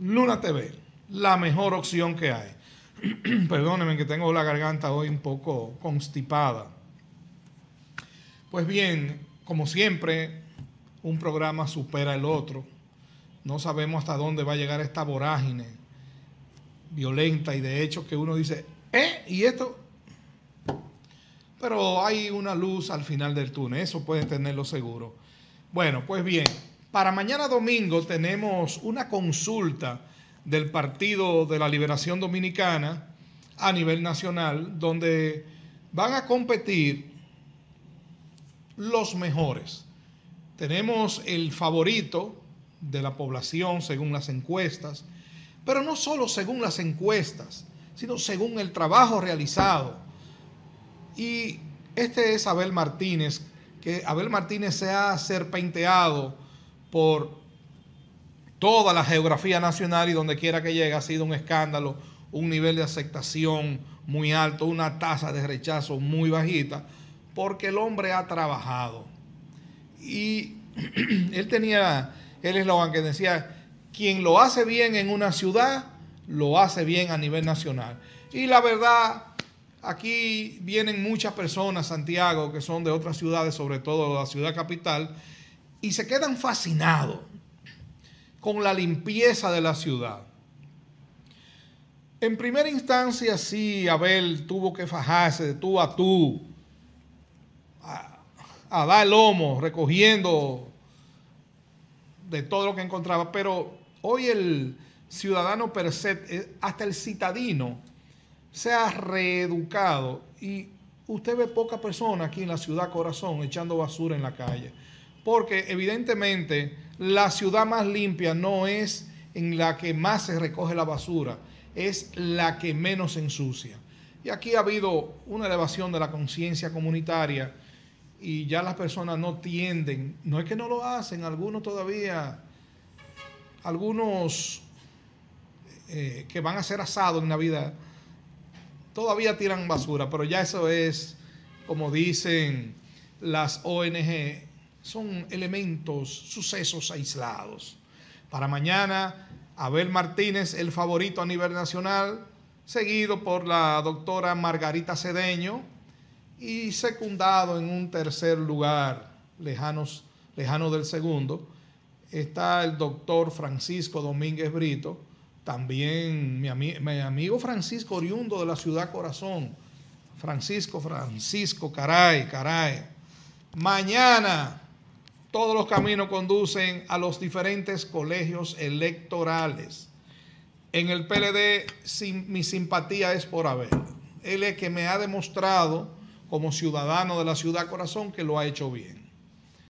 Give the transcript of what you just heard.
Luna TV, la mejor opción que hay. Perdónenme que tengo la garganta hoy un poco constipada. Pues bien, como siempre, un programa supera el otro. No sabemos hasta dónde va a llegar esta vorágine violenta y de hecho que uno dice, ¿eh? ¿Y esto? Pero hay una luz al final del túnel, eso pueden tenerlo seguro. Bueno, pues bien, para mañana domingo tenemos una consulta del Partido de la Liberación Dominicana a nivel nacional, donde van a competir los mejores. Tenemos el favorito de la población según las encuestas, pero no solo según las encuestas, sino según el trabajo realizado. Y este es Abel Martínez, que Abel Martínez se ha serpenteado por toda la geografía nacional y donde quiera que llegue ha sido un escándalo, un nivel de aceptación muy alto, una tasa de rechazo muy bajita, porque el hombre ha trabajado. Y él tenía el eslogan que decía, quien lo hace bien en una ciudad, lo hace bien a nivel nacional. Y la verdad, aquí vienen muchas personas, Santiago, que son de otras ciudades, sobre todo la ciudad capital, y se quedan fascinados con la limpieza de la ciudad. En primera instancia, sí, Abel tuvo que fajarse de tú a tú, a, dar lomo, recogiendo de todo lo que encontraba, pero hoy el ciudadano per se, eh, hasta el citadino, se ha reeducado y usted ve poca persona aquí en la ciudad corazón echando basura en la calle porque evidentemente la ciudad más limpia no es en la que más se recoge la basura, es la que menos se ensucia. Y aquí ha habido una elevación de la conciencia comunitaria y ya las personas no tienden, no es que no lo hacen, algunos todavía, algunos eh, que van a ser asados en Navidad, todavía tiran basura, pero ya eso es, como dicen las ONG, son elementos, sucesos aislados. Para mañana, Abel Martínez, el favorito a nivel nacional, seguido por la doctora Margarita Cedeño y secundado en un tercer lugar, lejanos, lejano del segundo, está el doctor Francisco Domínguez Brito, también mi, amigo Francisco oriundo de la ciudad Corazón, Francisco, Francisco, caray, caray. Mañana todos los caminos conducen a los diferentes colegios electorales. En el PLD mi simpatía es por Abel. Él es que me ha demostrado como ciudadano de la ciudad corazón que lo ha hecho bien.